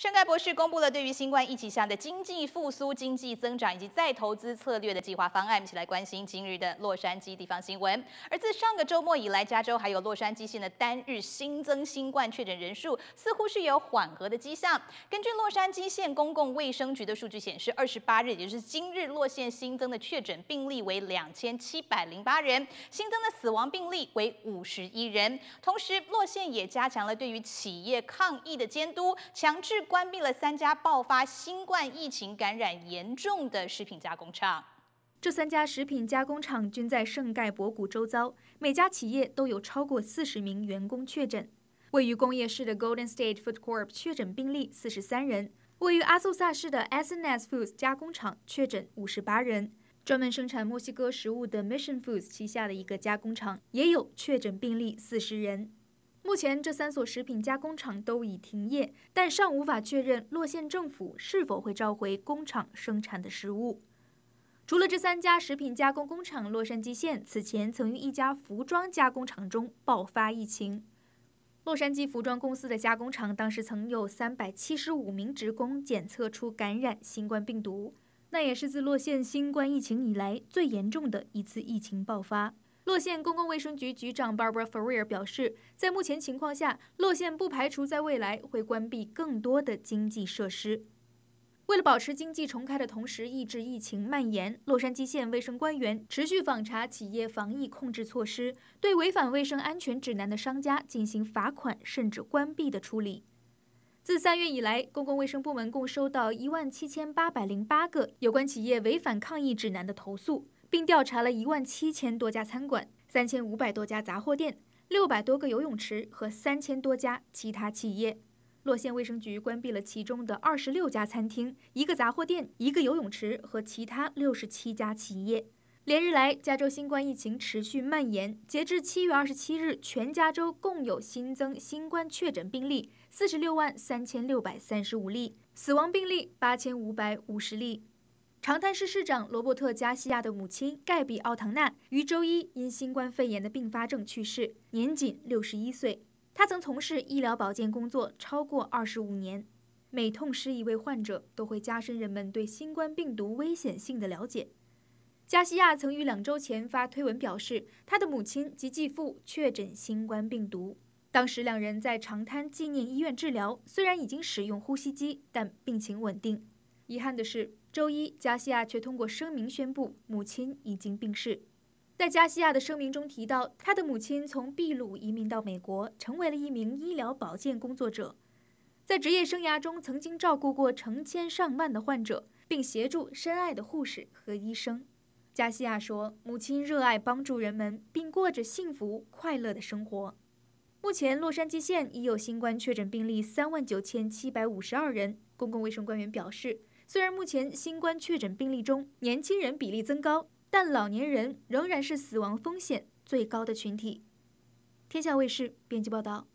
盛盖博士公布了对于新冠疫情下的经济复苏、经济增长以及再投资策略的计划方案。一起来关心今日的洛杉矶地方新闻。而自上个周末以来，加州还有洛杉矶县的单日新增新冠确诊人数似乎是有缓和的迹象。根据洛杉矶县公共卫生局的数据显示，二十八日，也就是今日，洛县新增的确诊病例为两千七百零八人，新增的死亡病例为五十一人。同时，洛县也加强了对于企业抗疫的监督，强制。关闭了三家爆发新冠疫情感染严重的食品加工厂。这三家食品加工厂均在圣盖博谷周遭，每家企业都有超过四十名员工确诊。位于工业市的 Golden State Food Corp 确诊病例四十三人；位于阿苏萨市的 S&S n Foods 加工厂确诊五十八人；专门生产墨西哥食物的 Mission Foods 旗下的一个加工厂也有确诊病例四十人。目前，这三所食品加工厂都已停业，但尚无法确认洛县政府是否会召回工厂生产的食物。除了这三家食品加工工厂，洛杉矶县此前曾于一家服装加工厂中爆发疫情。洛杉矶服装公司的加工厂当时曾有375名职工检测出感染新冠病毒，那也是自洛县新冠疫情以来最严重的一次疫情爆发。洛县公共卫生局局长 Barbara f e r r i e r 表示，在目前情况下，洛县不排除在未来会关闭更多的经济设施。为了保持经济重开的同时抑制疫情蔓延，洛杉矶县卫生官员持续访查企业防疫控制措施，对违反卫生安全指南的商家进行罚款甚至关闭的处理。自三月以来，公共卫生部门共收到一万七千八百零八个有关企业违反抗疫指南的投诉。并调查了一万七千多家餐馆、三千五百多家杂货店、六百多个游泳池和三千多家其他企业。洛县卫生局关闭了其中的二十六家餐厅、一个杂货店、一个游泳池和其他六十七家企业。连日来，加州新冠疫情持续蔓延。截至七月二十七日，全加州共有新增新冠确诊病例四十六万三千六百三十五例，死亡病例八千五百五十例。长滩市市长罗伯特·加西亚的母亲盖比·奥唐纳于周一因新冠肺炎的并发症去世，年仅六十一岁。他曾从事医疗保健工作超过二十五年。每痛失一位患者，都会加深人们对新冠病毒危险性的了解。加西亚曾于两周前发推文表示，他的母亲及继父确诊新冠病毒，当时两人在长滩纪念医院治疗，虽然已经使用呼吸机，但病情稳定。遗憾的是，周一，加西亚却通过声明宣布，母亲已经病逝。在加西亚的声明中提到，他的母亲从秘鲁移民到美国，成为了一名医疗保健工作者，在职业生涯中曾经照顾过成千上万的患者，并协助深爱的护士和医生。加西亚说，母亲热爱帮助人们，并过着幸福快乐的生活。目前，洛杉矶县已有新冠确诊病例三万九千七百五十二人。公共卫生官员表示。虽然目前新冠确诊病例中年轻人比例增高，但老年人仍然是死亡风险最高的群体。天下卫视编辑报道。